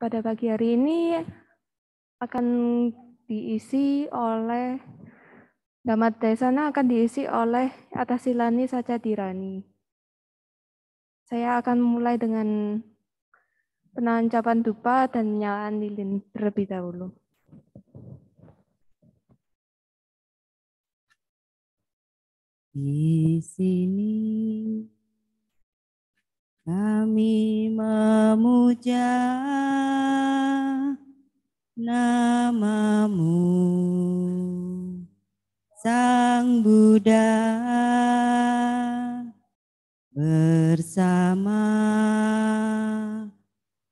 pada pagi hari ini akan diisi oleh Damat Desana akan diisi oleh Atasilani Sacadirani. Saya akan mulai dengan penancapan dupa dan nyalaan lilin terlebih dahulu. Di sini kami memuja namamu Sang Buddha bersama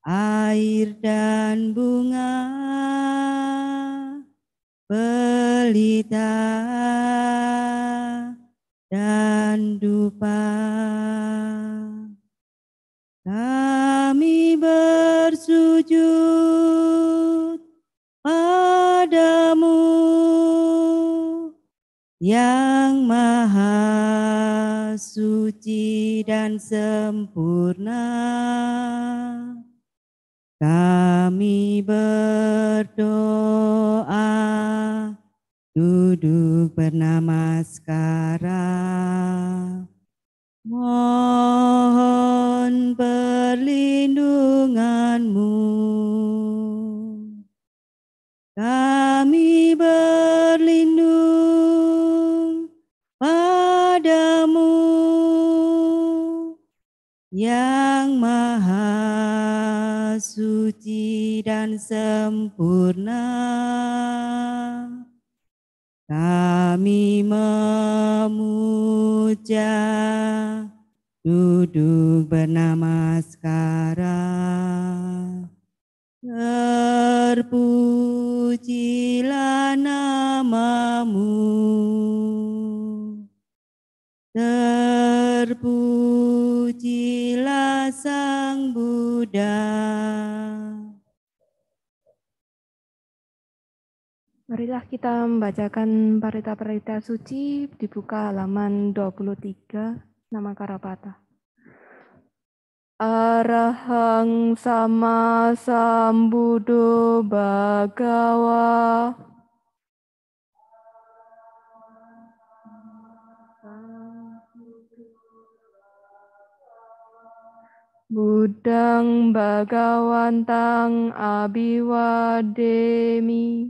air dan bunga pelita dan dupa kami bersujud padamu yang maha suci dan sempurna. Kami berdoa duduk bernama sekarang. Mohon mohon perlindunganmu. Kami berlindung padamu yang maha suci dan sempurna. Kami memuja duduk bernama sekarang Terpujilah namamu, terpujilah Sang Buddha. Marilah kita membacakan parita-parita suci dibuka halaman 23 nama Karapata. Arahang sama sambudo bagawa. Budang bagawantang abiwademi.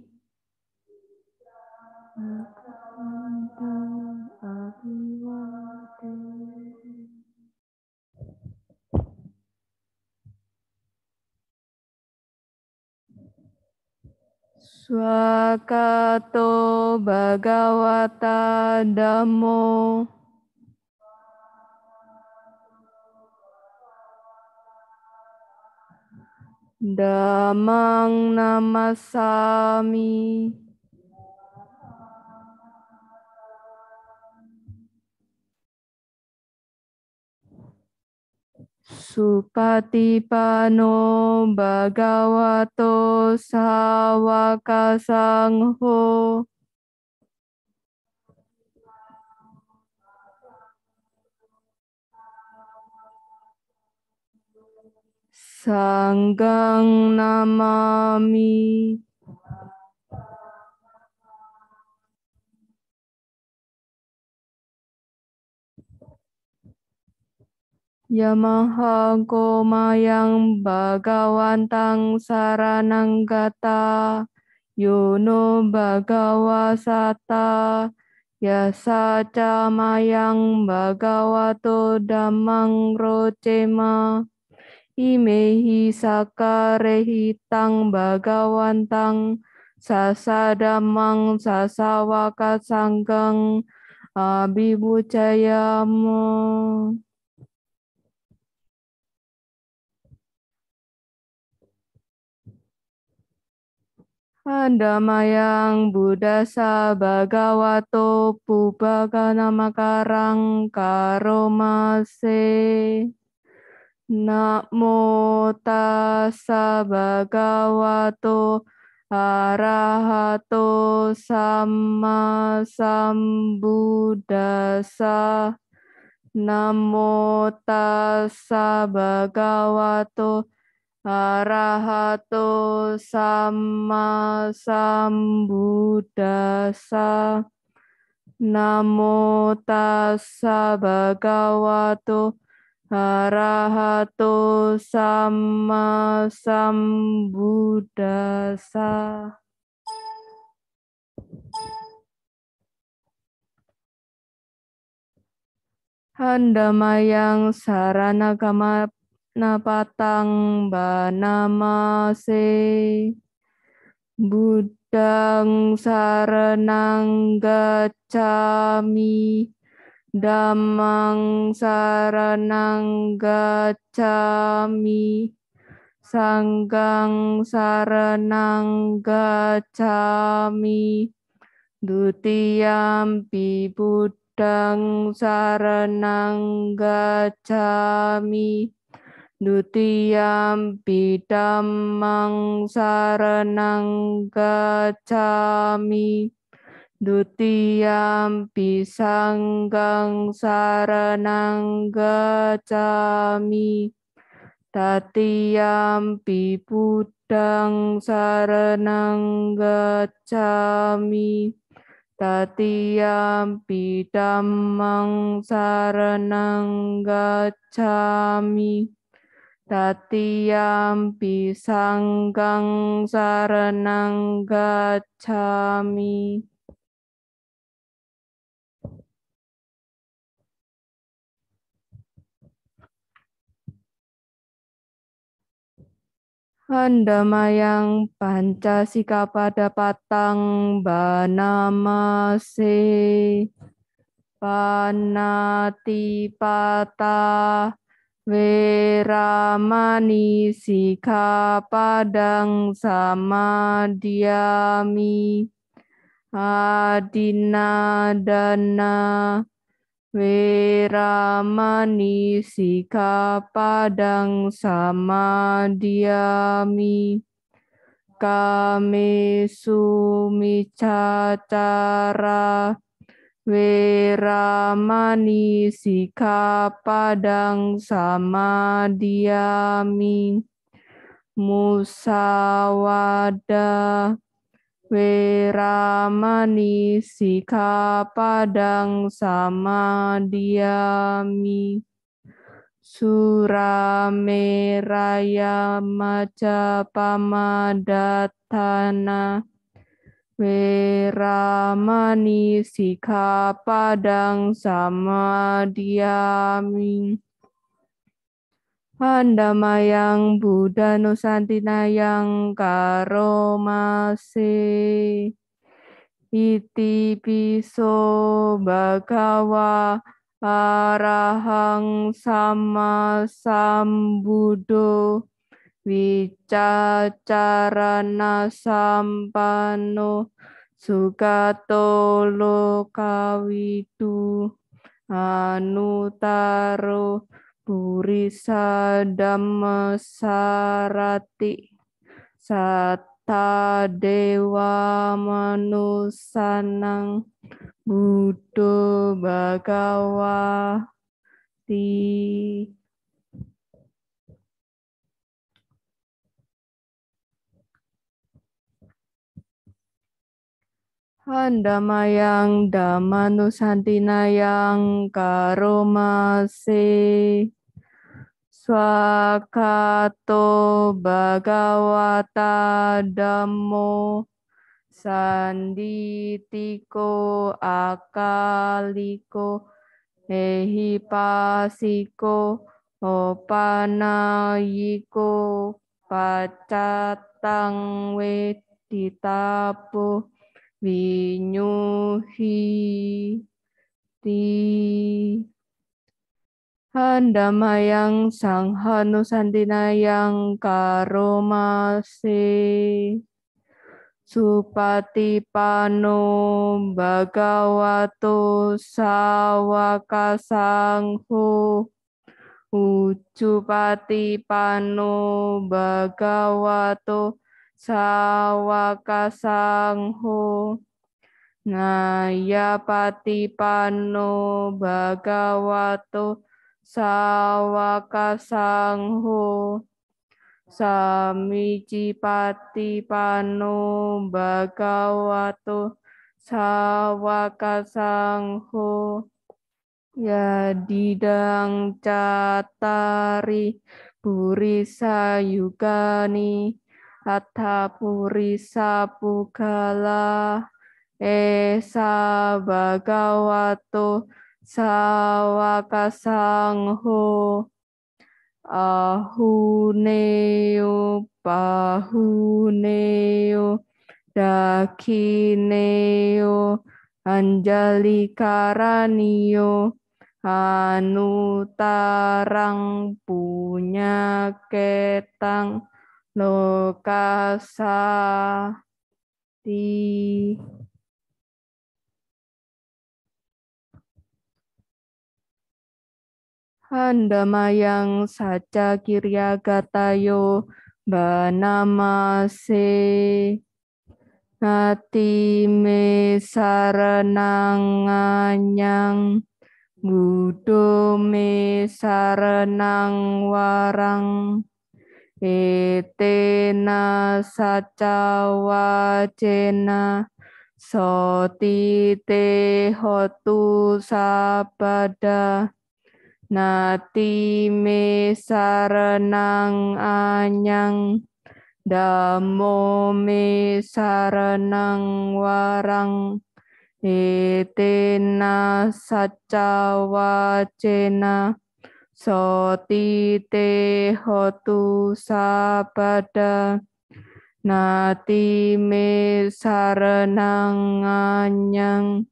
Bagawantang abiwademi. Swakato Bhagavata Dhammo Damang Namasami Supatipano bhagavato sawaka sangho Sanggang namami Yamaha gomayang bhagawantang saranang gata yuno Bagawasata yasa camayang Bagawato Damang rocema imehi sakarehitang damang sasadamang sasawaka sanggeng abibucayamo yang Buddha Sabagawato pubaga namakarang karomase. Namo tassa bagawato arahato sama sambuddhasa. Namo tassa bagawato arahato Arahato sama sambudasa Namo tassa bhagavato arahato sama sambuddhasa. Handamayang sarana kamap napatang banamase budang saranang gacami damang saranang gacami sanggang saranang gacami dutiyam budang saranang gacami Dutiyam bidam saranang gacami. Dutiyam gang saranang gacami. Tatiyam pibudang saranang gacami. Tatiyam bidamang saranang gacami. Tatiyam pisanggang saranang gacami. Handamayang Pancasika pada patang banamase patah Veramani Sikha Padang sama diami Adina Dana Veramani Sikha Padang sama kami sumi cara. Weramani Sika Padang diami Musawada Weramani Sika Padang Samadiami Surameraya macapamadatana. Beramani sika padang sama diamin. yang Buddha Nusantina yang karomase. Iti piso bagawa arahang sama sambudo vicacarana sampano sukato lokawitu anutaro purisa damasarati satta dewa manusanang buddha bhagawa ti yang nusantina damayang damanusantinayang karomase swakato bagawata damo sanditiko akaliko ehipasiko opanayiko pacatang weditapuh Vinyuhi ti handama handamayang sang yang karomase supati pano bagawato sangho ucupati pano bagawato sawakasangho naya pati pano bagawato sawakasangho samici pati pano bagawato sawakasangho ya didang catari purisa yugani Hatha Purisa Pugala Esa bagawato Sawakasangho Ahuneo Bahuneo Dakineo karaniyo Anutarang punya ketang lokasi handama yang saca kirya gatayo banama se ngati me sarenanganyang budo me sarenang warang saca sacawacena soti te hotu sabada nati me sarenang anyang damo me sarenang warang etena sacawacena soti te hotu sapada nati me sarenang anyang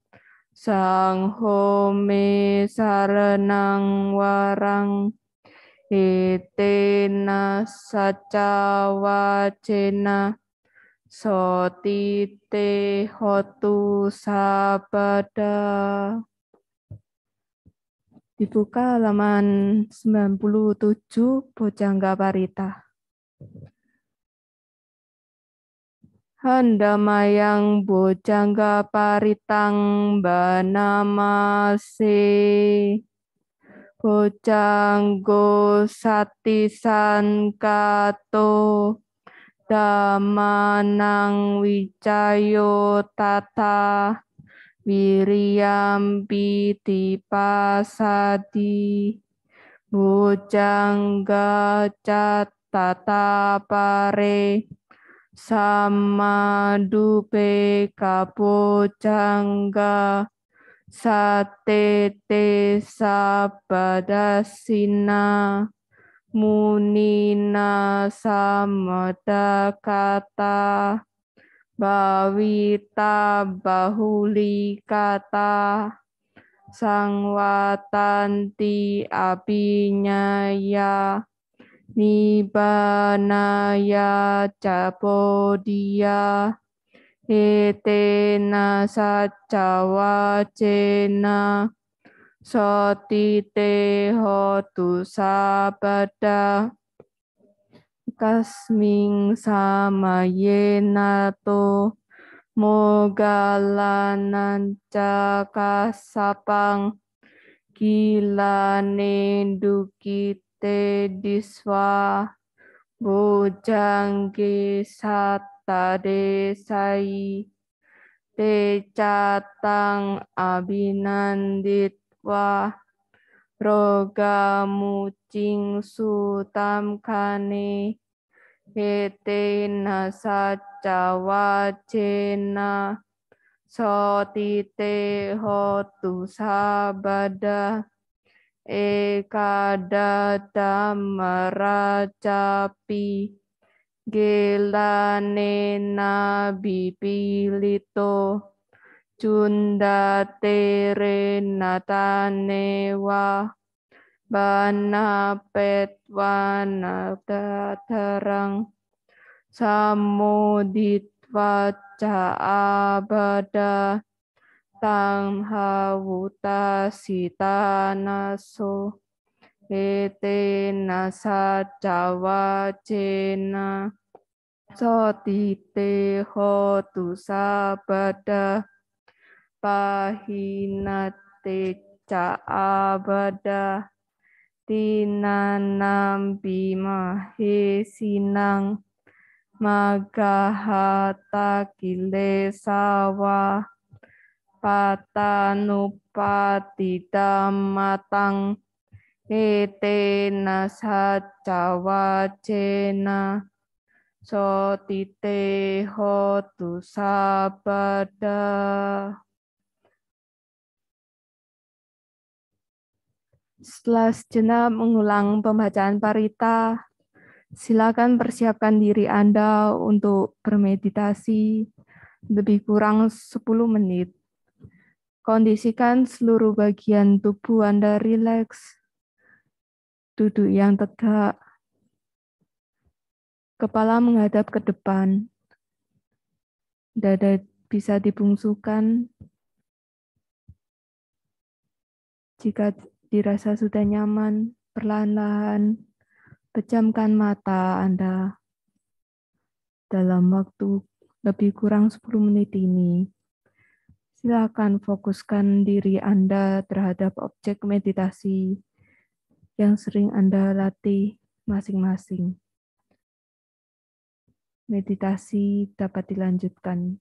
sang ho me sarenang warang etena saca wacena soti te hotu sapada dibuka halaman 97 Bojangga Parita. mayang bojangga paritang banamase bojanggo satisan kato damanang wicayo tata Wiriam piti pasadi bujangga catata pare sama dupe kapojangga satete sabadasina munina sama kata Bawita bahuli kata sangwatanti abinyaya nibanaya capodia etena sacawacena sotite hotu sabada kasming sama yenato mogalanan cakasapang kilane dukite diswa bojangge sata desai te catang abinanditwa roga mucing sutam kane hetina saca wacena sotite hotu sabada ekada meracapi gelane nabi pilito cunda terenatane tanewa banapet wanada terang samudit waca abada tang hawuta sita naso ete nasa cena sotite hotusa bada pahinate ca abada tinanam bimahe sinang magahata kile sawa patanupati matang etena sacawa cena sotite hotu sabada Setelah sejenak mengulang pembacaan parita, silakan persiapkan diri Anda untuk bermeditasi lebih kurang 10 menit. Kondisikan seluruh bagian tubuh Anda rileks, duduk yang tegak, kepala menghadap ke depan, dada bisa dibungsukan. Jika dirasa sudah nyaman, perlahan-lahan pejamkan mata Anda. Dalam waktu lebih kurang 10 menit ini, silakan fokuskan diri Anda terhadap objek meditasi yang sering Anda latih masing-masing. Meditasi dapat dilanjutkan.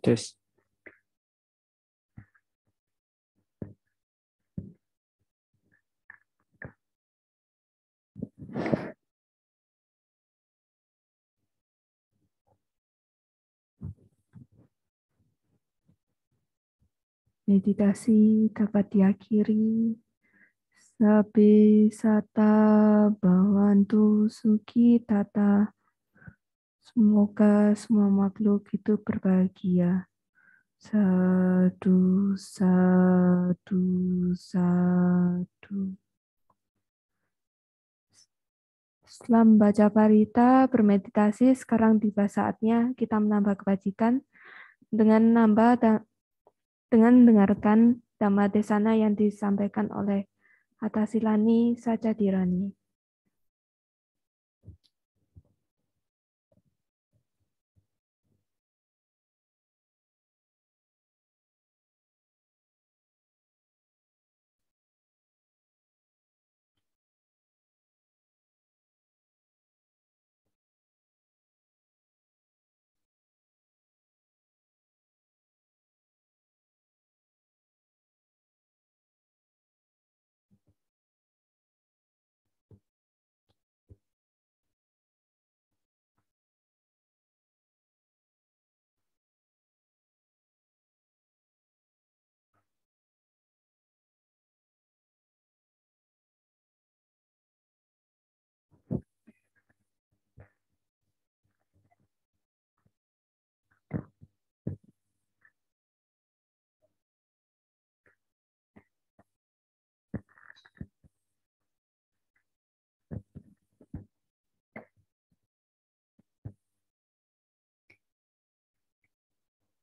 Terus. Meditasi dapat diakhiri Sabi sata bawantu suki tata Semoga semua makhluk itu berbahagia. Sadu, sadu, sadu. Setelah membaca parita, bermeditasi, sekarang tiba saatnya kita menambah kebajikan dengan menambah da- dengan mendengarkan dhamma desana yang disampaikan oleh Atasilani Sajadirani.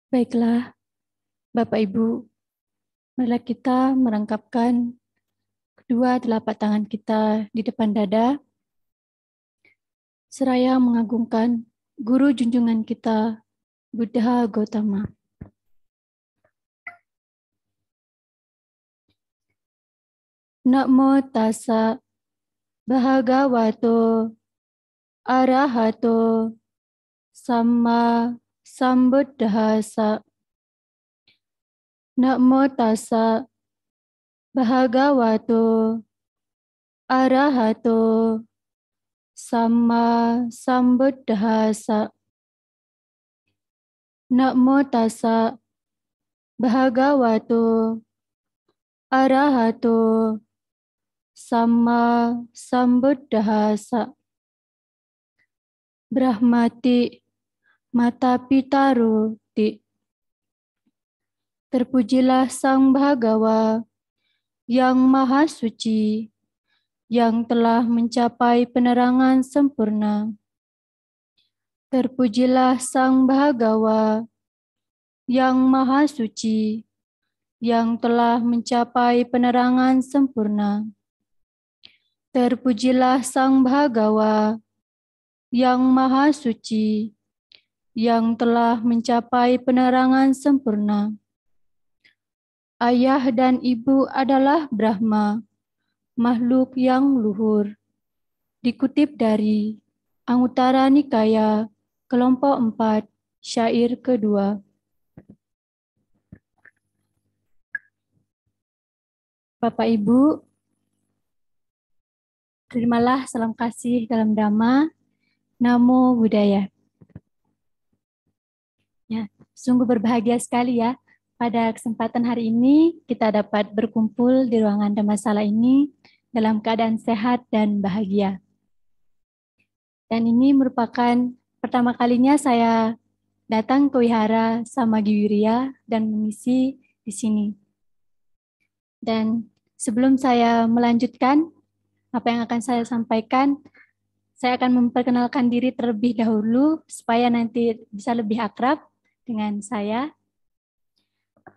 Baiklah, Bapak Ibu, marilah kita merangkapkan kedua telapak tangan kita di depan dada, seraya mengagungkan guru junjungan kita, Buddha Gautama. Namo tassa bhagavato arahato sama Sambuddhasa Namo tasa, bhagavato arahato sama sambuddhasa Namo tasa, bhagavato arahato sama sambuddhasa Brahmati mata ti. Terpujilah Sang Bhagawa yang Maha Suci, yang telah mencapai penerangan sempurna. Terpujilah Sang Bhagawa yang Maha Suci, yang telah mencapai penerangan sempurna. Terpujilah Sang Bhagawa yang Maha Suci, yang telah mencapai penerangan sempurna. Ayah dan ibu adalah Brahma, makhluk yang luhur. Dikutip dari Anguttara Nikaya, kelompok 4, syair kedua. Bapak Ibu, terimalah salam kasih dalam dhamma, namo buddhaya. Ya, sungguh berbahagia sekali ya. Pada kesempatan hari ini kita dapat berkumpul di ruangan masalah ini dalam keadaan sehat dan bahagia. Dan ini merupakan pertama kalinya saya datang ke wihara Samagiwiria dan mengisi di sini. Dan sebelum saya melanjutkan apa yang akan saya sampaikan, saya akan memperkenalkan diri terlebih dahulu supaya nanti bisa lebih akrab dengan saya.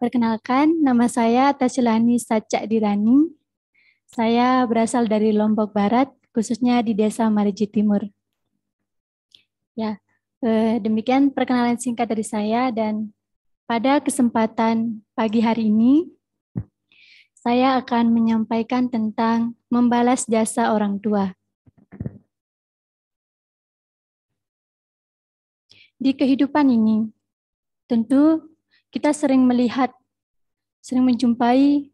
Perkenalkan, nama saya Tasilani Saca Dirani. Saya berasal dari Lombok Barat, khususnya di Desa Mariji Timur. Ya, eh, demikian perkenalan singkat dari saya dan pada kesempatan pagi hari ini saya akan menyampaikan tentang membalas jasa orang tua. Di kehidupan ini, Tentu kita sering melihat, sering menjumpai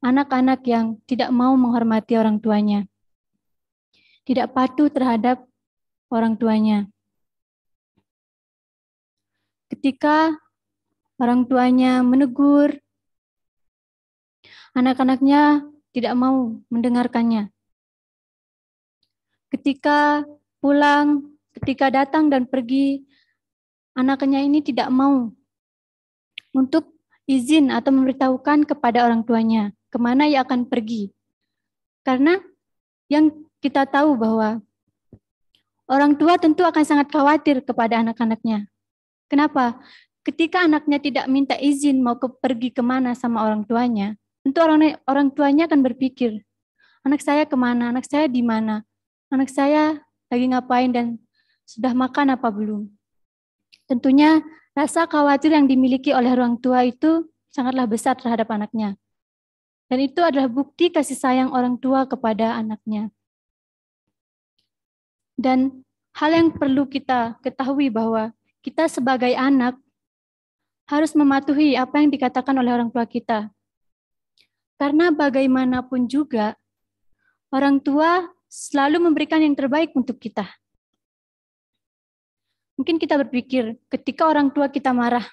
anak-anak yang tidak mau menghormati orang tuanya, tidak patuh terhadap orang tuanya. Ketika orang tuanya menegur, anak-anaknya tidak mau mendengarkannya. Ketika pulang, ketika datang dan pergi, anaknya ini tidak mau untuk izin atau memberitahukan kepada orang tuanya kemana ia akan pergi. Karena yang kita tahu bahwa orang tua tentu akan sangat khawatir kepada anak-anaknya. Kenapa? Ketika anaknya tidak minta izin mau ke, pergi kemana sama orang tuanya, tentu orang orang tuanya akan berpikir, anak saya kemana, anak saya di mana, anak saya lagi ngapain dan sudah makan apa belum. Tentunya rasa khawatir yang dimiliki oleh orang tua itu sangatlah besar terhadap anaknya. Dan itu adalah bukti kasih sayang orang tua kepada anaknya. Dan hal yang perlu kita ketahui bahwa kita sebagai anak harus mematuhi apa yang dikatakan oleh orang tua kita. Karena bagaimanapun juga, orang tua selalu memberikan yang terbaik untuk kita. Mungkin kita berpikir ketika orang tua kita marah,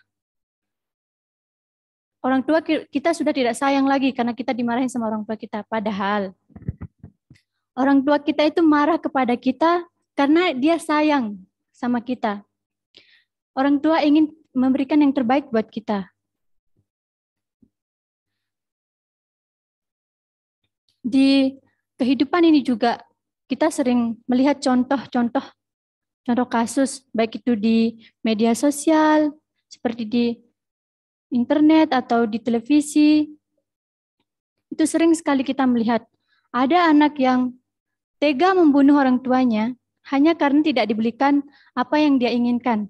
orang tua kita sudah tidak sayang lagi karena kita dimarahin sama orang tua kita. Padahal orang tua kita itu marah kepada kita karena dia sayang sama kita. Orang tua ingin memberikan yang terbaik buat kita. Di kehidupan ini juga kita sering melihat contoh-contoh contoh kasus baik itu di media sosial seperti di internet atau di televisi itu sering sekali kita melihat ada anak yang tega membunuh orang tuanya hanya karena tidak dibelikan apa yang dia inginkan.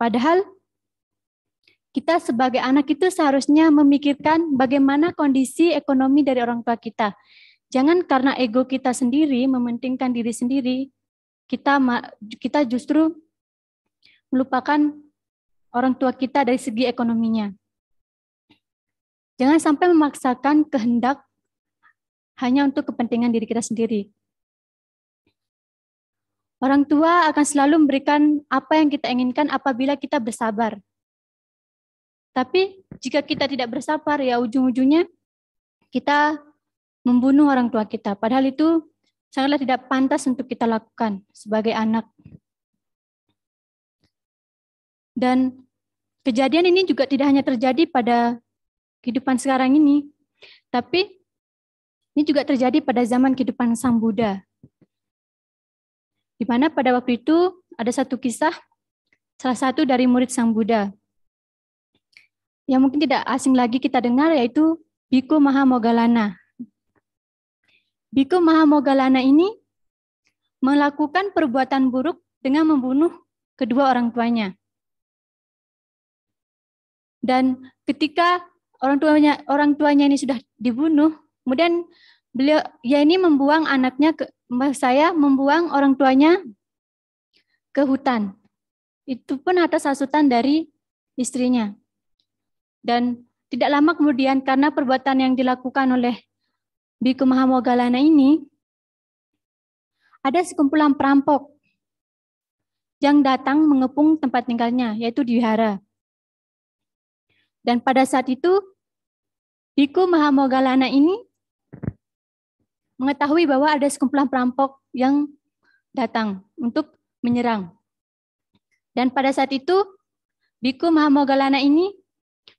Padahal kita sebagai anak itu seharusnya memikirkan bagaimana kondisi ekonomi dari orang tua kita. Jangan karena ego kita sendiri mementingkan diri sendiri, kita kita justru melupakan orang tua kita dari segi ekonominya. Jangan sampai memaksakan kehendak hanya untuk kepentingan diri kita sendiri. Orang tua akan selalu memberikan apa yang kita inginkan apabila kita bersabar. Tapi jika kita tidak bersabar, ya ujung-ujungnya kita membunuh orang tua kita. Padahal itu sangatlah tidak pantas untuk kita lakukan sebagai anak. Dan kejadian ini juga tidak hanya terjadi pada kehidupan sekarang ini, tapi ini juga terjadi pada zaman kehidupan Sang Buddha. Di mana pada waktu itu ada satu kisah salah satu dari murid Sang Buddha yang mungkin tidak asing lagi kita dengar yaitu Biku Mahamogalana Biku Mahamogalana ini melakukan perbuatan buruk dengan membunuh kedua orang tuanya. Dan ketika orang tuanya orang tuanya ini sudah dibunuh, kemudian beliau ya ini membuang anaknya ke saya membuang orang tuanya ke hutan. Itu pun atas hasutan dari istrinya. Dan tidak lama kemudian karena perbuatan yang dilakukan oleh Biku Mahamogalana ini, ada sekumpulan perampok yang datang mengepung tempat tinggalnya, yaitu di wihara. Dan pada saat itu, Biku Mahamogalana ini mengetahui bahwa ada sekumpulan perampok yang datang untuk menyerang. Dan pada saat itu, Biku Mahamogalana ini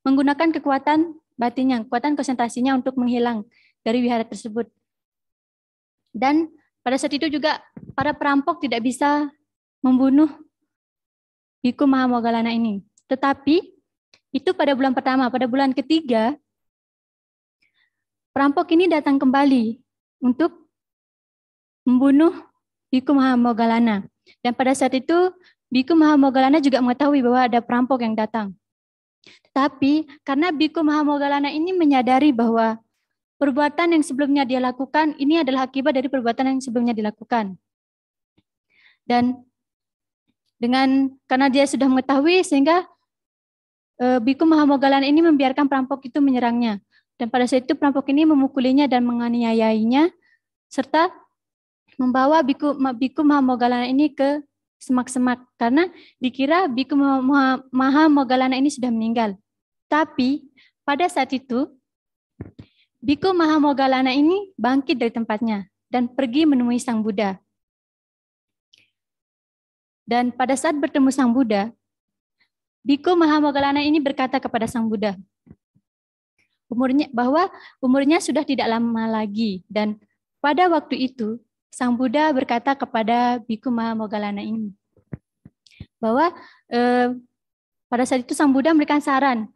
menggunakan kekuatan batinnya, kekuatan konsentrasinya untuk menghilang dari wihara tersebut. Dan pada saat itu juga para perampok tidak bisa membunuh Biku Mahamogalana ini. Tetapi itu pada bulan pertama, pada bulan ketiga perampok ini datang kembali untuk membunuh Biku Mahamogalana. Dan pada saat itu Biku Mahamogalana juga mengetahui bahwa ada perampok yang datang. Tetapi karena Biku Mahamogalana ini menyadari bahwa Perbuatan yang sebelumnya dia lakukan ini adalah akibat dari perbuatan yang sebelumnya dilakukan. Dan dengan karena dia sudah mengetahui sehingga e, biku Mahamogalan ini membiarkan perampok itu menyerangnya. Dan pada saat itu perampok ini memukulinya dan menganiayainya serta membawa biku biku Mahamogalan ini ke semak-semak karena dikira Biku Maha Mogalana ini sudah meninggal. Tapi pada saat itu Biku Mahamogalana ini bangkit dari tempatnya dan pergi menemui Sang Buddha. Dan pada saat bertemu Sang Buddha, Biku Mahamogalana ini berkata kepada Sang Buddha, umurnya bahwa umurnya sudah tidak lama lagi dan pada waktu itu Sang Buddha berkata kepada Biku Mahamogalana ini bahwa eh, pada saat itu Sang Buddha memberikan saran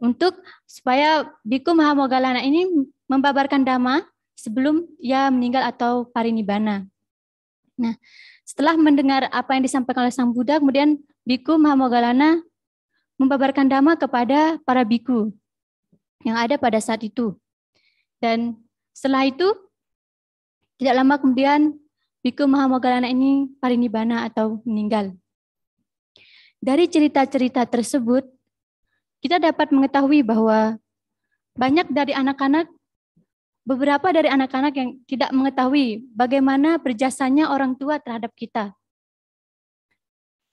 untuk supaya Biku Mahamogalana ini membabarkan dhamma sebelum ia meninggal atau parinibbana. Nah, setelah mendengar apa yang disampaikan oleh Sang Buddha, kemudian Biku Mahamogalana membabarkan dhamma kepada para biku yang ada pada saat itu. Dan setelah itu, tidak lama kemudian Biku Mahamogalana ini parinibbana atau meninggal. Dari cerita-cerita tersebut, kita dapat mengetahui bahwa banyak dari anak-anak, beberapa dari anak-anak yang tidak mengetahui bagaimana berjasanya orang tua terhadap kita.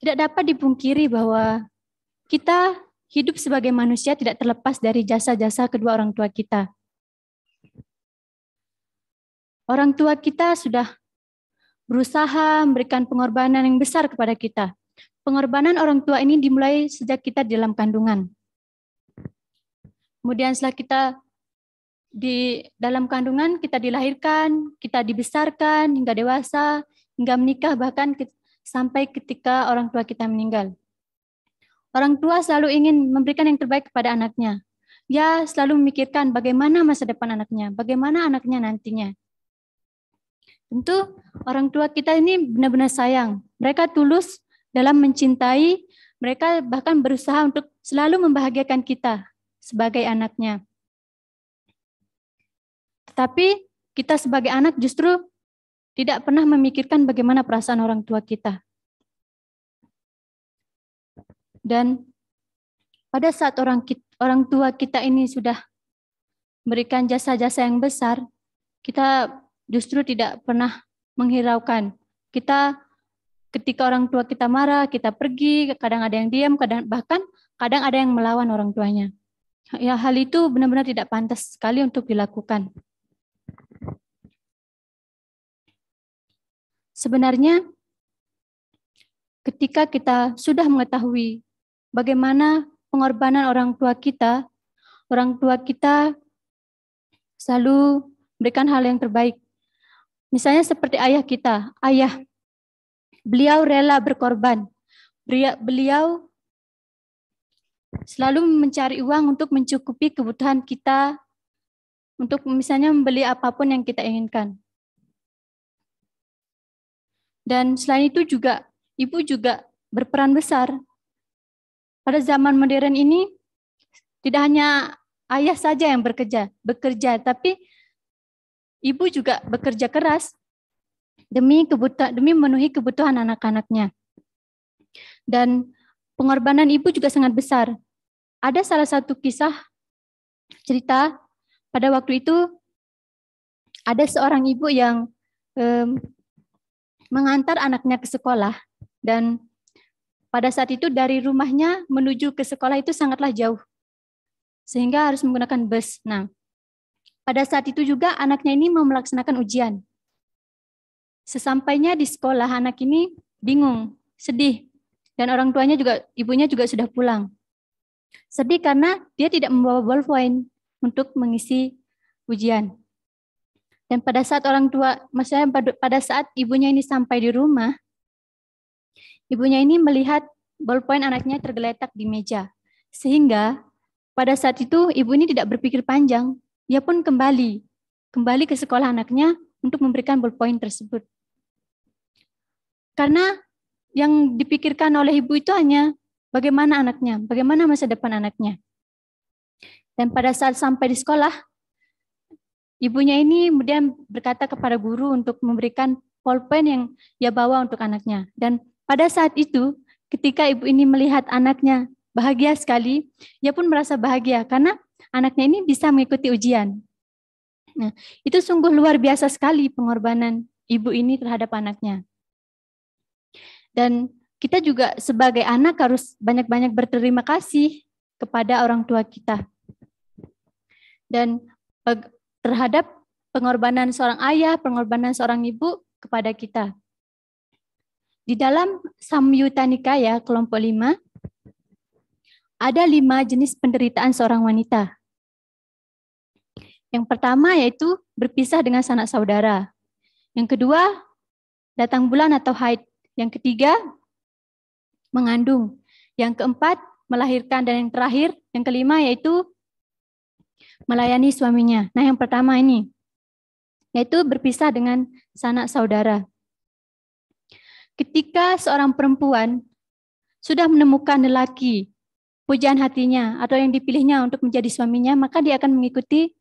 Tidak dapat dipungkiri bahwa kita hidup sebagai manusia tidak terlepas dari jasa-jasa kedua orang tua kita. Orang tua kita sudah berusaha memberikan pengorbanan yang besar kepada kita. Pengorbanan orang tua ini dimulai sejak kita di dalam kandungan. Kemudian setelah kita di dalam kandungan kita dilahirkan, kita dibesarkan hingga dewasa, hingga menikah bahkan kita, sampai ketika orang tua kita meninggal. Orang tua selalu ingin memberikan yang terbaik kepada anaknya. Ya selalu memikirkan bagaimana masa depan anaknya, bagaimana anaknya nantinya. Tentu orang tua kita ini benar-benar sayang. Mereka tulus dalam mencintai, mereka bahkan berusaha untuk selalu membahagiakan kita, sebagai anaknya. Tetapi kita sebagai anak justru tidak pernah memikirkan bagaimana perasaan orang tua kita. Dan pada saat orang orang tua kita ini sudah memberikan jasa-jasa yang besar, kita justru tidak pernah menghiraukan. Kita ketika orang tua kita marah, kita pergi, kadang ada yang diam, kadang bahkan kadang ada yang melawan orang tuanya. Ya, hal itu benar-benar tidak pantas sekali untuk dilakukan. Sebenarnya, ketika kita sudah mengetahui bagaimana pengorbanan orang tua kita, orang tua kita selalu memberikan hal yang terbaik. Misalnya seperti ayah kita, ayah, beliau rela berkorban, beliau selalu mencari uang untuk mencukupi kebutuhan kita untuk misalnya membeli apapun yang kita inginkan. Dan selain itu juga ibu juga berperan besar. Pada zaman modern ini tidak hanya ayah saja yang bekerja, bekerja tapi ibu juga bekerja keras demi kebutuhan demi memenuhi kebutuhan anak-anaknya. Dan pengorbanan ibu juga sangat besar. Ada salah satu kisah cerita pada waktu itu ada seorang ibu yang um, mengantar anaknya ke sekolah dan pada saat itu dari rumahnya menuju ke sekolah itu sangatlah jauh sehingga harus menggunakan bus. Nah, pada saat itu juga anaknya ini mau melaksanakan ujian. Sesampainya di sekolah anak ini bingung, sedih dan orang tuanya juga ibunya juga sudah pulang. Sedih karena dia tidak membawa ballpoint untuk mengisi ujian. Dan pada saat orang tua, maksudnya pada saat ibunya ini sampai di rumah, ibunya ini melihat ballpoint anaknya tergeletak di meja. Sehingga pada saat itu ibu ini tidak berpikir panjang, dia pun kembali, kembali ke sekolah anaknya untuk memberikan ballpoint tersebut. Karena yang dipikirkan oleh ibu itu hanya Bagaimana anaknya? Bagaimana masa depan anaknya? Dan pada saat sampai di sekolah, ibunya ini kemudian berkata kepada guru untuk memberikan pulpen yang ia bawa untuk anaknya. Dan pada saat itu, ketika ibu ini melihat anaknya bahagia sekali, ia pun merasa bahagia karena anaknya ini bisa mengikuti ujian. Nah, itu sungguh luar biasa sekali pengorbanan ibu ini terhadap anaknya. Dan kita juga sebagai anak harus banyak-banyak berterima kasih kepada orang tua kita. Dan eh, terhadap pengorbanan seorang ayah, pengorbanan seorang ibu kepada kita. Di dalam Samyutta Nikaya ya, kelompok 5, ada lima jenis penderitaan seorang wanita. Yang pertama yaitu berpisah dengan sanak saudara. Yang kedua, datang bulan atau haid. Yang ketiga, mengandung. Yang keempat, melahirkan dan yang terakhir, yang kelima yaitu melayani suaminya. Nah, yang pertama ini yaitu berpisah dengan sanak saudara. Ketika seorang perempuan sudah menemukan lelaki pujaan hatinya atau yang dipilihnya untuk menjadi suaminya, maka dia akan mengikuti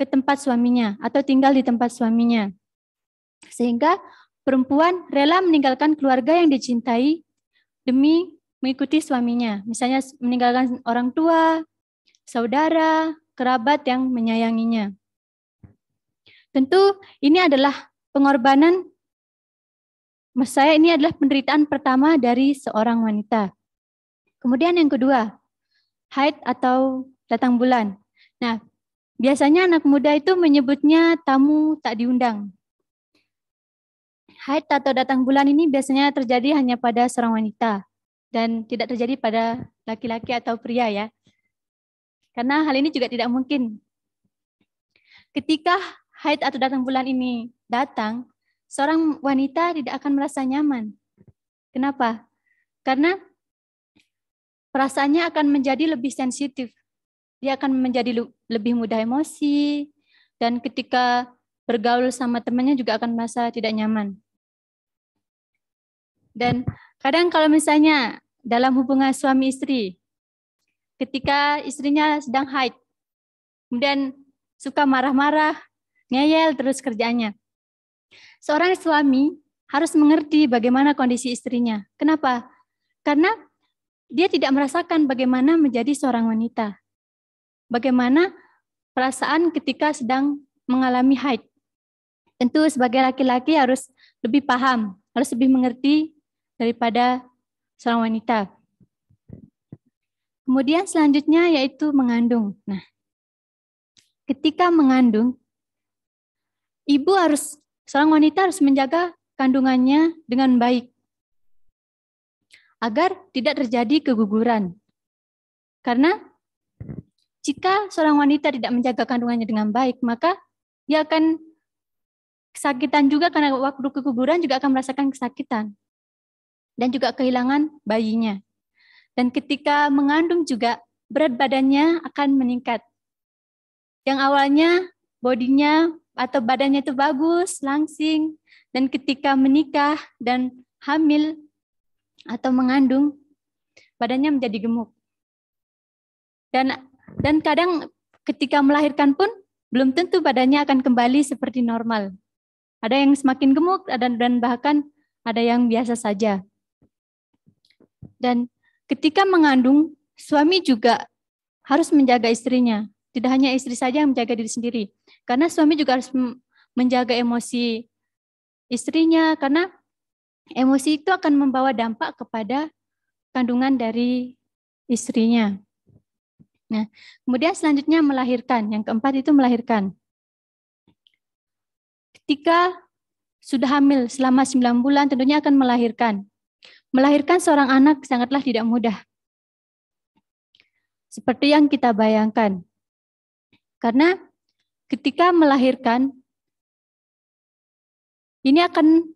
ke tempat suaminya atau tinggal di tempat suaminya. Sehingga perempuan rela meninggalkan keluarga yang dicintai demi mengikuti suaminya. Misalnya meninggalkan orang tua, saudara, kerabat yang menyayanginya. Tentu ini adalah pengorbanan Mas saya ini adalah penderitaan pertama dari seorang wanita. Kemudian yang kedua, haid atau datang bulan. Nah, biasanya anak muda itu menyebutnya tamu tak diundang haid atau datang bulan ini biasanya terjadi hanya pada seorang wanita dan tidak terjadi pada laki-laki atau pria ya. Karena hal ini juga tidak mungkin. Ketika haid atau datang bulan ini datang, seorang wanita tidak akan merasa nyaman. Kenapa? Karena perasaannya akan menjadi lebih sensitif. Dia akan menjadi lebih mudah emosi dan ketika bergaul sama temannya juga akan merasa tidak nyaman. Dan kadang kalau misalnya dalam hubungan suami istri, ketika istrinya sedang haid, kemudian suka marah-marah, ngeyel terus kerjanya. Seorang suami harus mengerti bagaimana kondisi istrinya. Kenapa? Karena dia tidak merasakan bagaimana menjadi seorang wanita. Bagaimana perasaan ketika sedang mengalami haid. Tentu sebagai laki-laki harus lebih paham, harus lebih mengerti daripada seorang wanita. Kemudian selanjutnya yaitu mengandung. Nah, ketika mengandung, ibu harus seorang wanita harus menjaga kandungannya dengan baik agar tidak terjadi keguguran. Karena jika seorang wanita tidak menjaga kandungannya dengan baik, maka dia akan kesakitan juga karena waktu keguguran juga akan merasakan kesakitan dan juga kehilangan bayinya. Dan ketika mengandung juga berat badannya akan meningkat. Yang awalnya bodinya atau badannya itu bagus, langsing, dan ketika menikah dan hamil atau mengandung, badannya menjadi gemuk. Dan dan kadang ketika melahirkan pun belum tentu badannya akan kembali seperti normal. Ada yang semakin gemuk dan dan bahkan ada yang biasa saja. Dan ketika mengandung, suami juga harus menjaga istrinya. Tidak hanya istri saja yang menjaga diri sendiri. Karena suami juga harus menjaga emosi istrinya. Karena emosi itu akan membawa dampak kepada kandungan dari istrinya. Nah, kemudian selanjutnya melahirkan. Yang keempat itu melahirkan. Ketika sudah hamil selama 9 bulan tentunya akan melahirkan. Melahirkan seorang anak sangatlah tidak mudah. Seperti yang kita bayangkan. Karena ketika melahirkan, ini akan,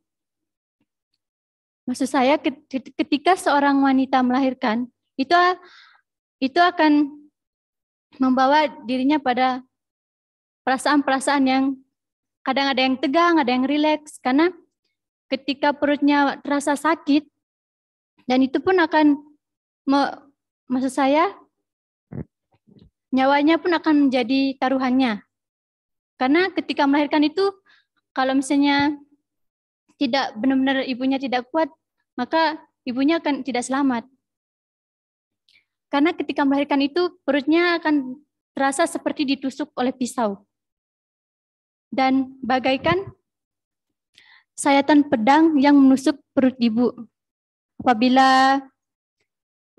maksud saya ketika seorang wanita melahirkan, itu itu akan membawa dirinya pada perasaan-perasaan yang kadang ada yang tegang, ada yang rileks, karena ketika perutnya terasa sakit, dan itu pun akan, maksud saya, nyawanya pun akan menjadi taruhannya. Karena ketika melahirkan itu, kalau misalnya tidak benar-benar ibunya tidak kuat, maka ibunya akan tidak selamat. Karena ketika melahirkan itu, perutnya akan terasa seperti ditusuk oleh pisau. Dan bagaikan sayatan pedang yang menusuk perut ibu. Apabila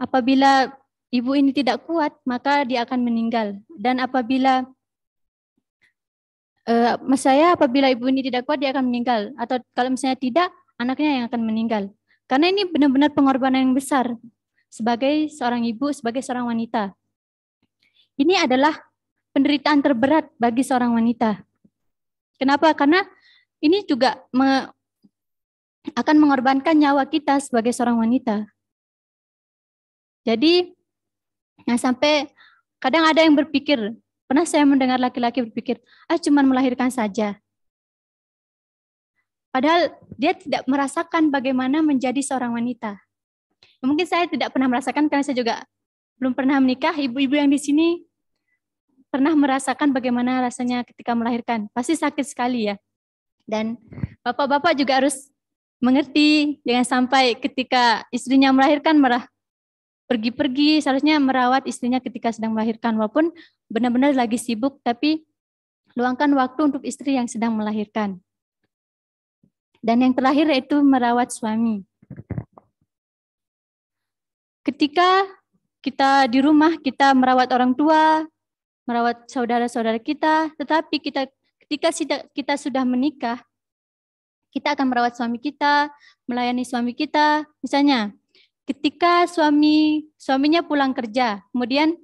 apabila ibu ini tidak kuat, maka dia akan meninggal. Dan apabila uh, eh, mas saya apabila ibu ini tidak kuat dia akan meninggal atau kalau misalnya tidak anaknya yang akan meninggal. Karena ini benar-benar pengorbanan yang besar sebagai seorang ibu, sebagai seorang wanita. Ini adalah penderitaan terberat bagi seorang wanita. Kenapa? Karena ini juga akan mengorbankan nyawa kita sebagai seorang wanita. Jadi, nah sampai kadang ada yang berpikir, pernah saya mendengar laki-laki berpikir, ah cuman melahirkan saja. Padahal dia tidak merasakan bagaimana menjadi seorang wanita. Mungkin saya tidak pernah merasakan karena saya juga belum pernah menikah. Ibu-ibu yang di sini pernah merasakan bagaimana rasanya ketika melahirkan. Pasti sakit sekali ya. Dan bapak-bapak juga harus mengerti. Jangan sampai ketika istrinya melahirkan marah pergi-pergi, seharusnya merawat istrinya ketika sedang melahirkan walaupun benar-benar lagi sibuk tapi luangkan waktu untuk istri yang sedang melahirkan. Dan yang terakhir yaitu merawat suami. Ketika kita di rumah kita merawat orang tua, merawat saudara-saudara kita, tetapi kita ketika kita sudah menikah, kita akan merawat suami kita, melayani suami kita. Misalnya, ketika suami suaminya pulang kerja, kemudian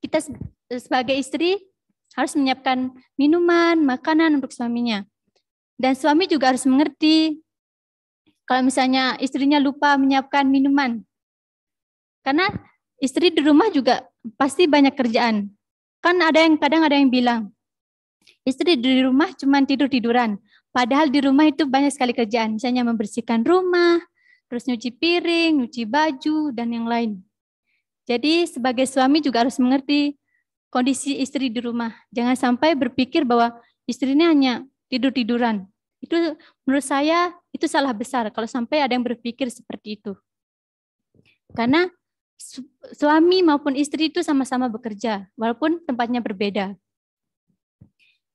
kita sebagai istri harus menyiapkan minuman, makanan untuk suaminya. Dan suami juga harus mengerti kalau misalnya istrinya lupa menyiapkan minuman. Karena istri di rumah juga pasti banyak kerjaan. Kan ada yang kadang ada yang bilang, istri di rumah cuma tidur-tiduran. Padahal di rumah itu banyak sekali kerjaan, misalnya membersihkan rumah, terus nyuci piring, nyuci baju, dan yang lain. Jadi sebagai suami juga harus mengerti kondisi istri di rumah. Jangan sampai berpikir bahwa istrinya hanya tidur-tiduran. Itu menurut saya itu salah besar kalau sampai ada yang berpikir seperti itu. Karena suami maupun istri itu sama-sama bekerja, walaupun tempatnya berbeda.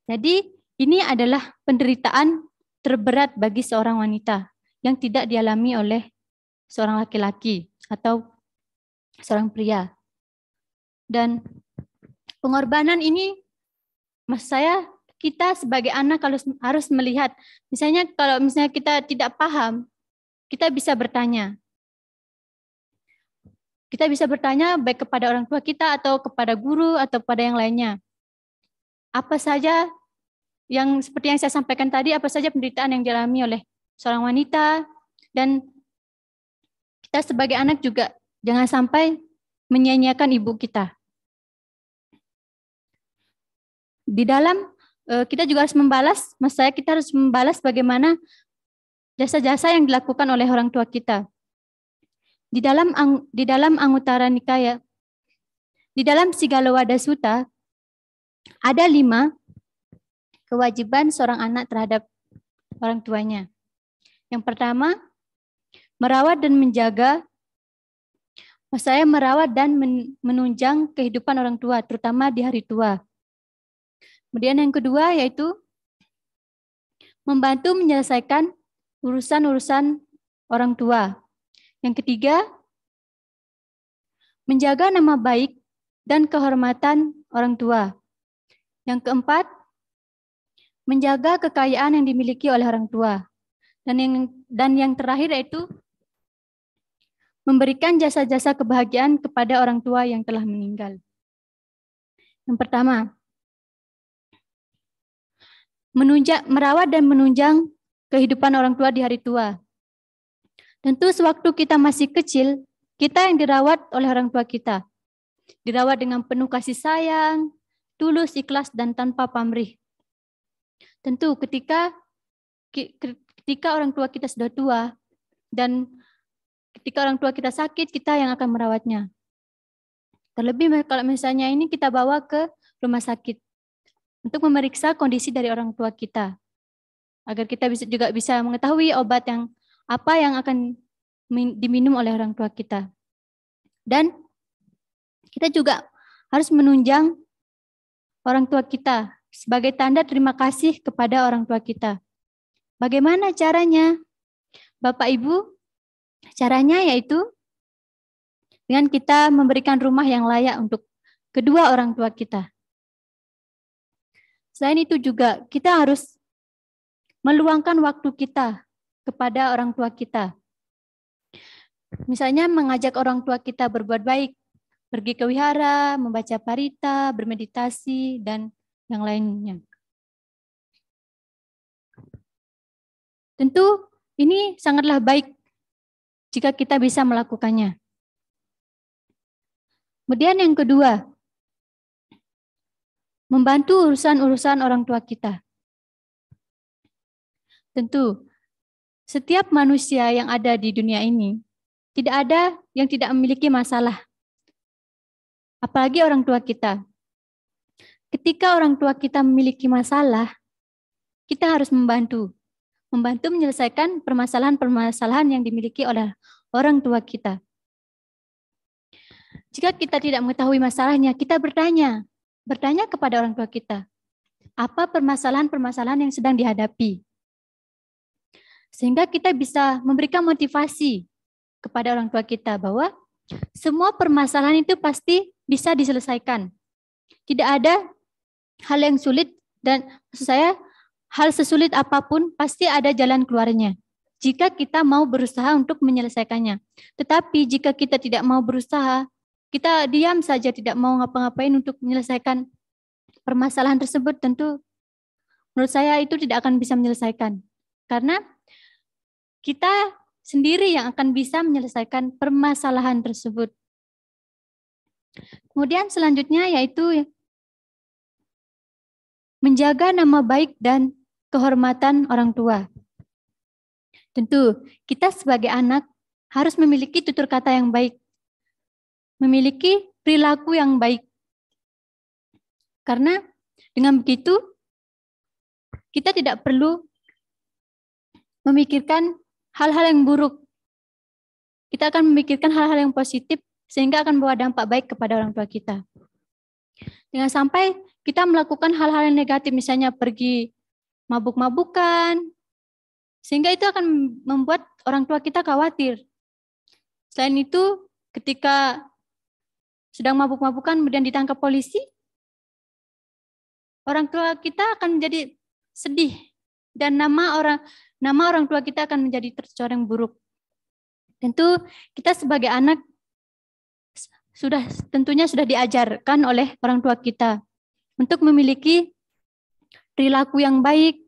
Jadi ini adalah penderitaan terberat bagi seorang wanita yang tidak dialami oleh seorang laki-laki atau seorang pria. Dan pengorbanan ini, mas saya kita sebagai anak kalau harus melihat, misalnya kalau misalnya kita tidak paham, kita bisa bertanya. Kita bisa bertanya baik kepada orang tua kita atau kepada guru atau pada yang lainnya. Apa saja yang seperti yang saya sampaikan tadi, apa saja penderitaan yang dialami oleh seorang wanita, dan kita sebagai anak juga jangan sampai menyanyiakan ibu kita. Di dalam eh, kita juga harus membalas, mas saya kita harus membalas bagaimana jasa-jasa yang dilakukan oleh orang tua kita. Di dalam di dalam Anguttara Nikaya, di dalam Sigalawada Sutta ada lima kewajiban seorang anak terhadap orang tuanya. Yang pertama, merawat dan menjaga saya merawat dan menunjang kehidupan orang tua, terutama di hari tua. Kemudian yang kedua yaitu membantu menyelesaikan urusan-urusan orang tua. Yang ketiga, menjaga nama baik dan kehormatan orang tua. Yang keempat, menjaga kekayaan yang dimiliki oleh orang tua. Dan yang dan yang terakhir yaitu memberikan jasa-jasa kebahagiaan kepada orang tua yang telah meninggal. Yang pertama, menunjak merawat dan menunjang kehidupan orang tua di hari tua. Tentu sewaktu kita masih kecil, kita yang dirawat oleh orang tua kita. Dirawat dengan penuh kasih sayang, tulus, ikhlas, dan tanpa pamrih. Tentu ketika ketika orang tua kita sudah tua dan ketika orang tua kita sakit, kita yang akan merawatnya. Terlebih kalau misalnya ini kita bawa ke rumah sakit untuk memeriksa kondisi dari orang tua kita agar kita bisa juga bisa mengetahui obat yang apa yang akan diminum oleh orang tua kita. Dan kita juga harus menunjang orang tua kita sebagai tanda terima kasih kepada orang tua kita. Bagaimana caranya? Bapak Ibu, caranya yaitu dengan kita memberikan rumah yang layak untuk kedua orang tua kita. Selain itu juga kita harus meluangkan waktu kita kepada orang tua kita. Misalnya mengajak orang tua kita berbuat baik, pergi ke wihara, membaca parita, bermeditasi, dan yang lainnya. Tentu ini sangatlah baik jika kita bisa melakukannya. Kemudian yang kedua, membantu urusan-urusan orang tua kita. Tentu, setiap manusia yang ada di dunia ini tidak ada yang tidak memiliki masalah. Apalagi orang tua kita ketika orang tua kita memiliki masalah, kita harus membantu. Membantu menyelesaikan permasalahan-permasalahan yang dimiliki oleh orang tua kita. Jika kita tidak mengetahui masalahnya, kita bertanya. Bertanya kepada orang tua kita. Apa permasalahan-permasalahan yang sedang dihadapi? Sehingga kita bisa memberikan motivasi kepada orang tua kita bahwa semua permasalahan itu pasti bisa diselesaikan. Tidak ada hal yang sulit dan maksud saya hal sesulit apapun pasti ada jalan keluarnya jika kita mau berusaha untuk menyelesaikannya. Tetapi jika kita tidak mau berusaha, kita diam saja tidak mau ngapa-ngapain untuk menyelesaikan permasalahan tersebut, tentu menurut saya itu tidak akan bisa menyelesaikan. Karena kita sendiri yang akan bisa menyelesaikan permasalahan tersebut. Kemudian selanjutnya yaitu menjaga nama baik dan kehormatan orang tua. Tentu, kita sebagai anak harus memiliki tutur kata yang baik, memiliki perilaku yang baik. Karena dengan begitu, kita tidak perlu memikirkan hal-hal yang buruk. Kita akan memikirkan hal-hal yang positif sehingga akan membawa dampak baik kepada orang tua kita. Dengan sampai kita melakukan hal-hal yang negatif, misalnya pergi mabuk-mabukan, sehingga itu akan membuat orang tua kita khawatir. Selain itu, ketika sedang mabuk-mabukan kemudian ditangkap polisi, orang tua kita akan menjadi sedih dan nama orang nama orang tua kita akan menjadi tercoreng buruk. Tentu kita sebagai anak sudah tentunya sudah diajarkan oleh orang tua kita untuk memiliki perilaku yang baik,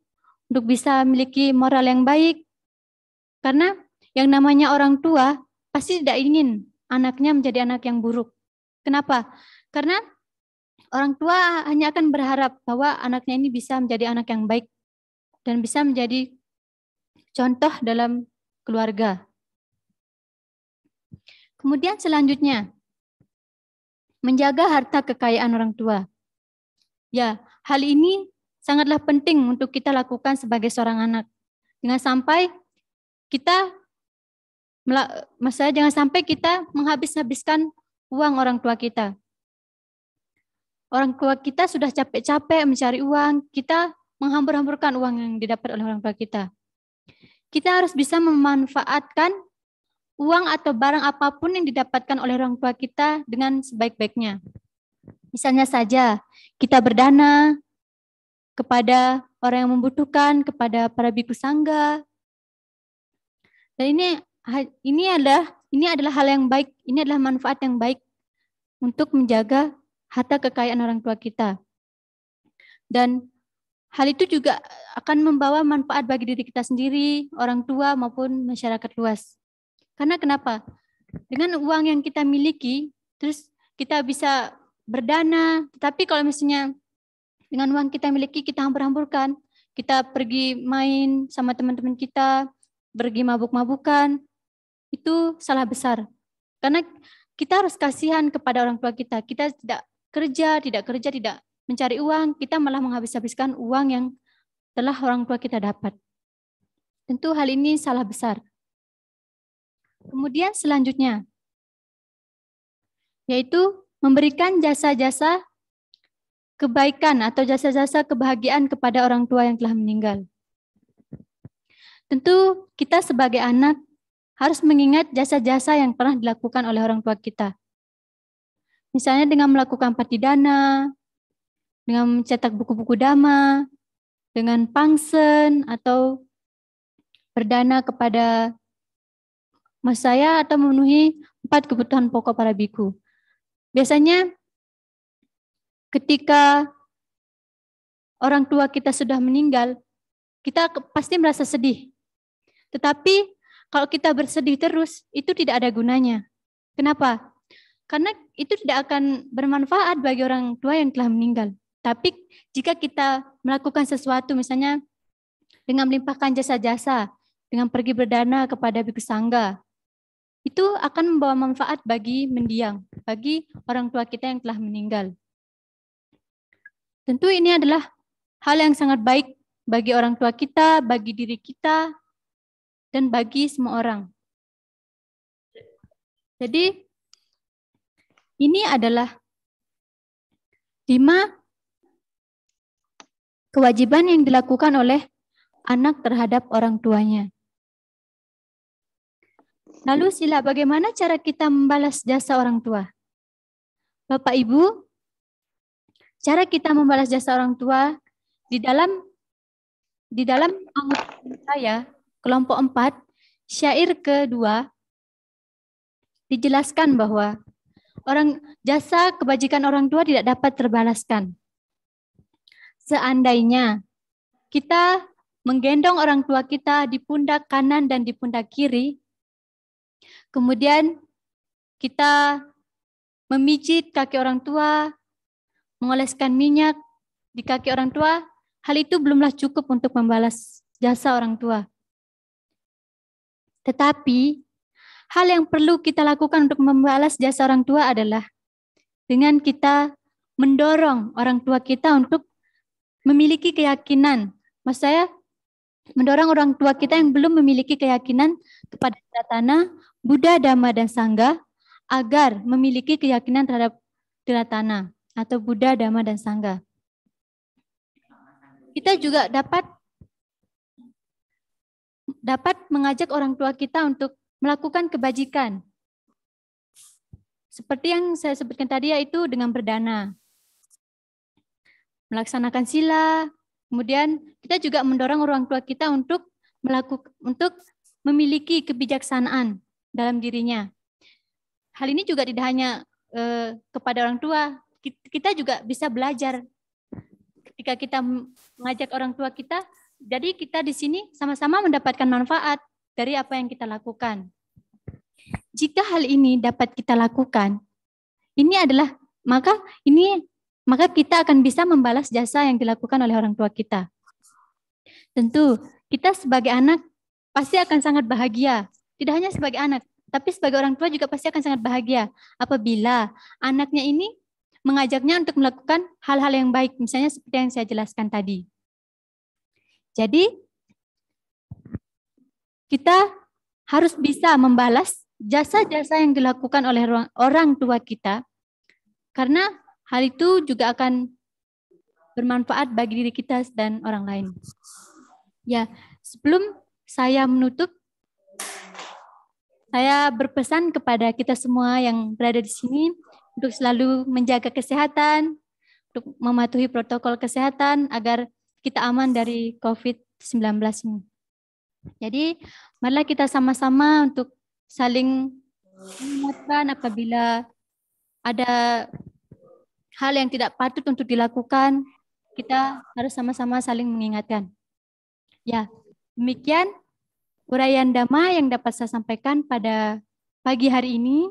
untuk bisa memiliki moral yang baik. Karena yang namanya orang tua pasti tidak ingin anaknya menjadi anak yang buruk. Kenapa? Karena orang tua hanya akan berharap bahwa anaknya ini bisa menjadi anak yang baik dan bisa menjadi contoh dalam keluarga. Kemudian selanjutnya, menjaga harta kekayaan orang tua. Ya, hal ini sangatlah penting untuk kita lakukan sebagai seorang anak. Jangan sampai kita masa jangan sampai kita menghabis-habiskan uang orang tua kita. Orang tua kita sudah capek-capek mencari uang, kita menghambur-hamburkan uang yang didapat oleh orang tua kita. Kita harus bisa memanfaatkan uang atau barang apapun yang didapatkan oleh orang tua kita dengan sebaik-baiknya. Misalnya saja kita berdana kepada orang yang membutuhkan, kepada para biku sangga. Dan ini ini adalah ini adalah hal yang baik, ini adalah manfaat yang baik untuk menjaga harta kekayaan orang tua kita. Dan hal itu juga akan membawa manfaat bagi diri kita sendiri, orang tua maupun masyarakat luas. Karena kenapa? Dengan uang yang kita miliki, terus kita bisa berdana. tapi kalau misalnya dengan uang kita miliki kita hambur-hamburkan, kita pergi main sama teman-teman kita, pergi mabuk-mabukan, itu salah besar. Karena kita harus kasihan kepada orang tua kita. Kita tidak kerja, tidak kerja, tidak mencari uang, kita malah menghabis-habiskan uang yang telah orang tua kita dapat. Tentu hal ini salah besar. Kemudian selanjutnya, yaitu memberikan jasa-jasa kebaikan atau jasa-jasa kebahagiaan kepada orang tua yang telah meninggal. Tentu kita sebagai anak harus mengingat jasa-jasa yang pernah dilakukan oleh orang tua kita. Misalnya dengan melakukan patidana, dengan mencetak buku-buku dama, dengan pangsen atau berdana kepada mas saya atau memenuhi empat kebutuhan pokok para biku. Biasanya ketika orang tua kita sudah meninggal, kita pasti merasa sedih. Tetapi kalau kita bersedih terus, itu tidak ada gunanya. Kenapa? Karena itu tidak akan bermanfaat bagi orang tua yang telah meninggal. Tapi jika kita melakukan sesuatu, misalnya dengan melimpahkan jasa-jasa, dengan pergi berdana kepada Biku itu akan membawa manfaat bagi mendiang, bagi orang tua kita yang telah meninggal. Tentu ini adalah hal yang sangat baik bagi orang tua kita, bagi diri kita, dan bagi semua orang. Jadi ini adalah lima kewajiban yang dilakukan oleh anak terhadap orang tuanya. Lalu sila bagaimana cara kita membalas jasa orang tua? Bapak Ibu, cara kita membalas jasa orang tua di dalam di dalam anggota saya kelompok 4 syair kedua dijelaskan bahwa orang jasa kebajikan orang tua tidak dapat terbalaskan. Seandainya kita menggendong orang tua kita di pundak kanan dan di pundak kiri, Kemudian kita memijit kaki orang tua, mengoleskan minyak di kaki orang tua, hal itu belumlah cukup untuk membalas jasa orang tua. Tetapi, hal yang perlu kita lakukan untuk membalas jasa orang tua adalah dengan kita mendorong orang tua kita untuk memiliki keyakinan. Maksud saya, mendorong orang tua kita yang belum memiliki keyakinan kepada tanah Buddha, Dhamma, dan Sangha agar memiliki keyakinan terhadap Tiratana atau Buddha, Dhamma, dan Sangha. Kita juga dapat dapat mengajak orang tua kita untuk melakukan kebajikan. Seperti yang saya sebutkan tadi yaitu dengan berdana. Melaksanakan sila, kemudian kita juga mendorong orang tua kita untuk melakukan untuk memiliki kebijaksanaan dalam dirinya. Hal ini juga tidak hanya eh, kepada orang tua, kita juga bisa belajar ketika kita mengajak orang tua kita. Jadi kita di sini sama-sama mendapatkan manfaat dari apa yang kita lakukan. Jika hal ini dapat kita lakukan, ini adalah maka ini maka kita akan bisa membalas jasa yang dilakukan oleh orang tua kita. Tentu kita sebagai anak pasti akan sangat bahagia tidak hanya sebagai anak, tapi sebagai orang tua juga pasti akan sangat bahagia apabila anaknya ini mengajaknya untuk melakukan hal-hal yang baik, misalnya seperti yang saya jelaskan tadi. Jadi, kita harus bisa membalas jasa-jasa yang dilakukan oleh orang tua kita, karena hal itu juga akan bermanfaat bagi diri kita dan orang lain. Ya, sebelum saya menutup, saya berpesan kepada kita semua yang berada di sini untuk selalu menjaga kesehatan, untuk mematuhi protokol kesehatan agar kita aman dari COVID-19 ini. Jadi, marilah kita sama-sama untuk saling mengingatkan apabila ada hal yang tidak patut untuk dilakukan, kita harus sama-sama saling mengingatkan. Ya, demikian Uraian Dhamma yang dapat saya sampaikan pada pagi hari ini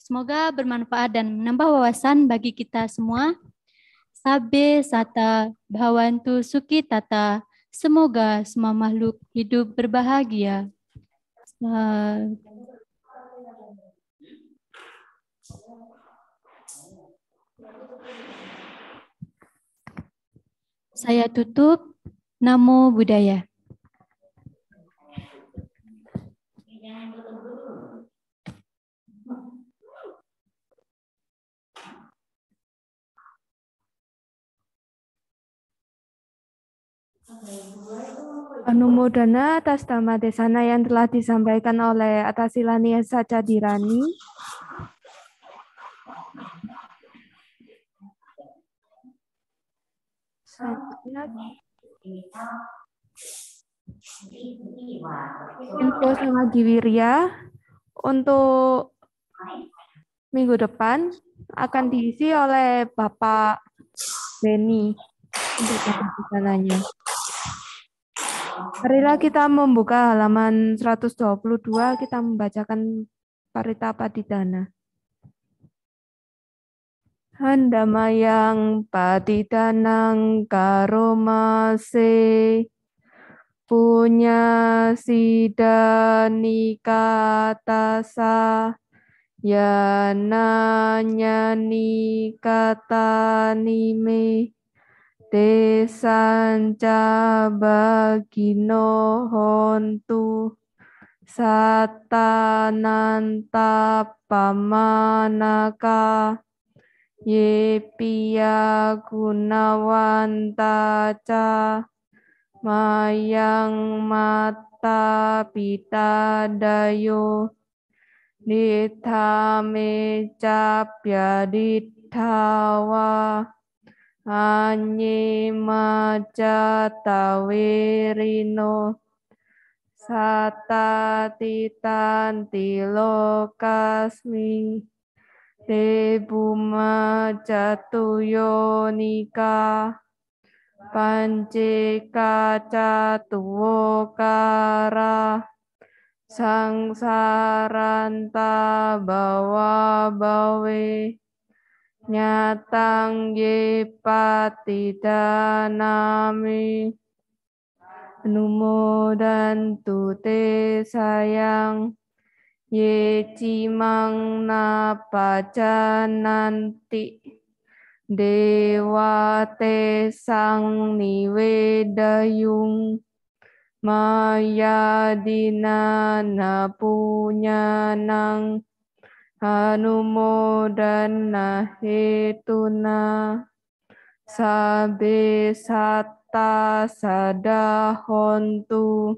semoga bermanfaat dan menambah wawasan bagi kita semua. Sabe sata bhavantu suki tata. Semoga semua makhluk hidup berbahagia. saya tutup. Namo Buddhaya. Samudana atas dhamma desana yang telah disampaikan oleh Atasilani Sajadirani, Info sama Giwirya untuk minggu depan akan diisi oleh Bapak Beni untuk kesananya. Marilah kita membuka halaman 122, kita membacakan Parita Padidana. Handamayang patitanang karomase punya sidani katasa Yananya nanyani katanime Desan cabagino hontu satananta pamanaka yepia ca mayang mata pita dayo ditame capya ditawa sata anyimacatawirino satatitantilo Debuma jatuyonika panceka catuwo kara sangsaranta bawa bawe nyatang ye patidhanami dan tute sayang ye cimang nanti dewa te sang niwedayung maya dinana nang Anumodanna hituna sabe satta sadahontu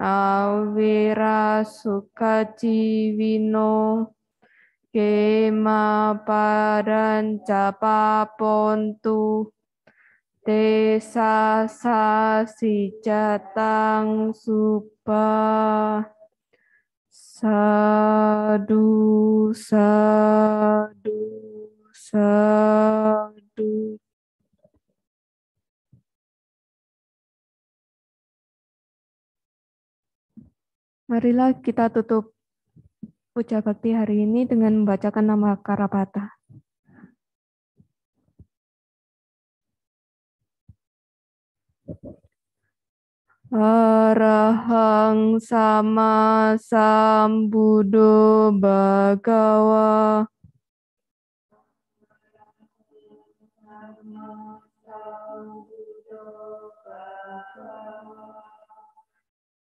awira sukacivino kema parancapapontu desa catang supa sadu sadu sadu Marilah kita tutup puja bakti hari ini dengan membacakan nama Karapata. Arahang sama sambudo bagawa.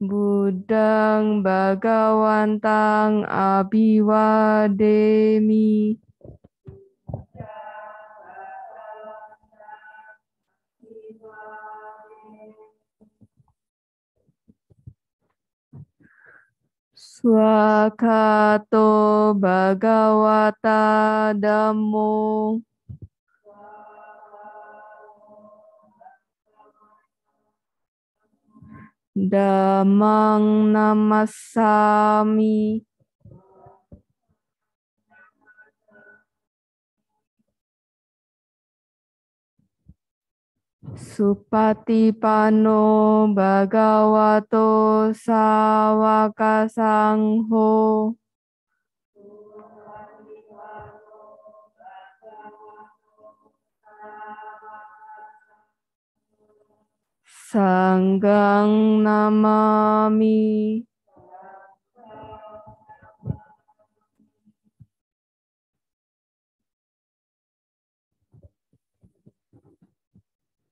Budang bagawantang abiwademi. Swakato Bhagavata Dhammo Damang Namasami Supatipano bhagavato sawaka sangho Sanggang namami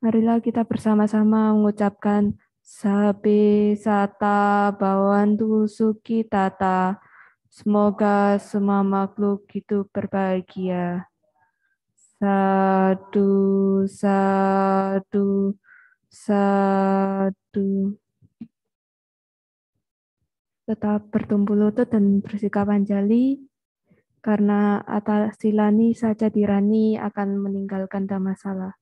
Marilah kita bersama-sama mengucapkan sabi Sata Bawantu Suki Tata. Semoga semua makhluk itu berbahagia. Satu, satu, satu. Tetap bertumbuh lutut dan bersikap anjali, karena atas silani saja dirani akan meninggalkan damasala.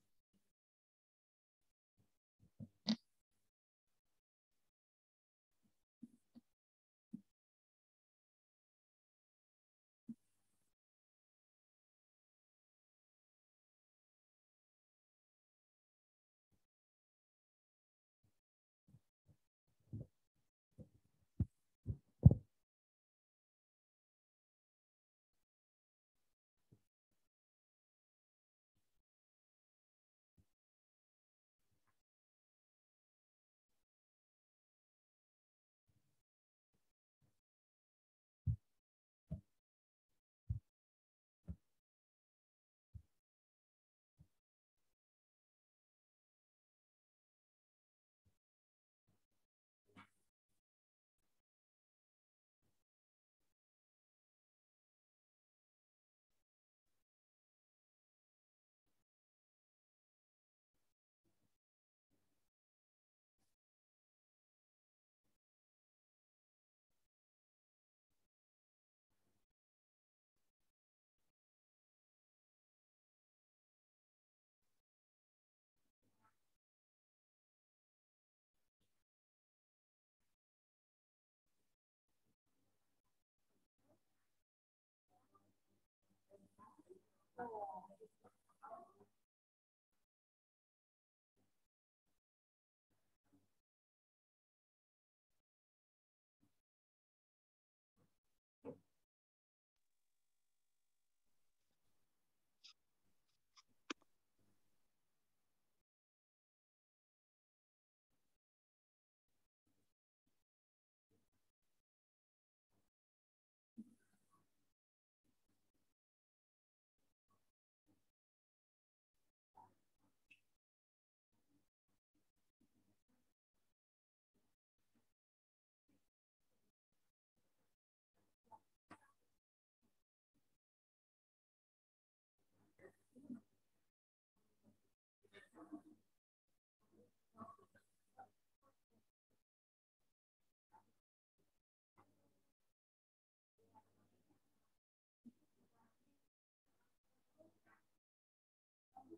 Oh.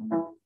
Thank you.